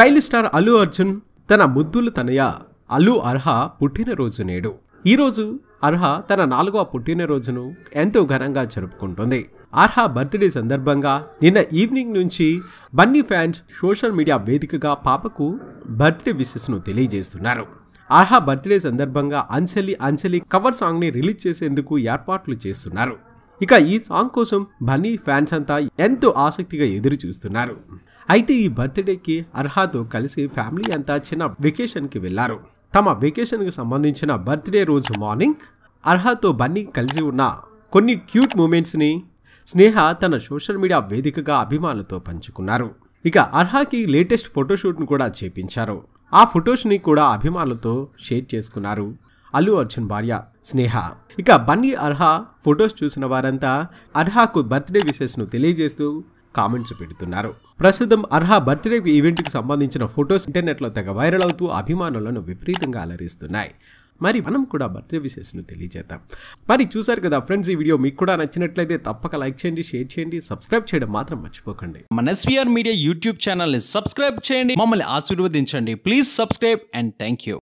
style star Allu Arjun తన ముద్దులు తనయ అల్లు అర్హ పుట్టినరోజు నేడు ఈరోజు అర్హ తన నాలుగవ పుట్టినరోజును ఎంతో ఘనంగా జరుపుకుంటుంది అర్హ బర్త్డే సందర్భంగా నిన్న ఈవినింగ్ నుంచి బన్నీ ఫ్యాన్స్ సోషల్ మీడియా వేదికగా పాపకు బర్త్డే విషెస్ను తెలియజేస్తున్నారు అర్హ బర్త్డే సందర్భంగా అంచలి అంచలి కవర్ సాంగ్ని రిలీజ్ చేసేందుకు ఏర్పాట్లు చేస్తున్నారు ఇక ఈ సాంగ్ కోసం బన్నీ ఫ్యాన్స్ అంతా ఎంతో ఆసక్తిగా ఎదురు చూస్తున్నారు అయితే ఈ బర్త్డేకి అర్హాతో కలిసి ఫ్యామిలీ అంతా చిన్న వెకేషన్కి వెళ్లారు తమ వెకేషన్కి సంబంధించిన బర్త్డే రోజు మార్నింగ్ అర్హాతో బన్నీ కలిసి ఉన్న కొన్ని క్యూట్ మూమెంట్స్ని స్నేహ తన సోషల్ మీడియా వేదికగా అభిమానులతో పంచుకున్నారు ఇక అర్హాకి లేటెస్ట్ ఫోటోషూట్ను కూడా చేపించారు ఆ ఫొటోస్ని కూడా అభిమానులతో షేర్ చేసుకున్నారు అల్లు అర్జున్ భార్య స్నేహ ఇక బన్నీ అర్హా ఫొటోస్ చూసిన వారంతా అర్హాకు బర్త్డే విషెస్ను తెలియజేస్తూ కామెంట్స్ పెడుతున్నారు ప్రస్తుతం అర్హా బర్త్డే ఈవెంట్కి సంబంధించిన ఫొటోస్ ఇంటర్నెట్లో తెగ వైరల్ అవుతూ అభిమానులను విపరీతంగా అలరిస్తున్నాయి మరి మనం కూడా బర్త్డే విశేషను తెలియజేద్దాం మరి చూసారు కదా ఫ్రెండ్స్ ఈ వీడియో మీకు కూడా నచ్చినట్లయితే తప్పక లైక్ చేయండి షేర్ చేయండి సబ్స్క్రైబ్ చేయడం మాత్రం మర్చిపోకండి మన ఎస్వీఆర్ మీడియా యూట్యూబ్ ఛానల్ని సబ్స్క్రైబ్ చేయండి మమ్మల్ని ఆశీర్వదించండి please subscribe and thank you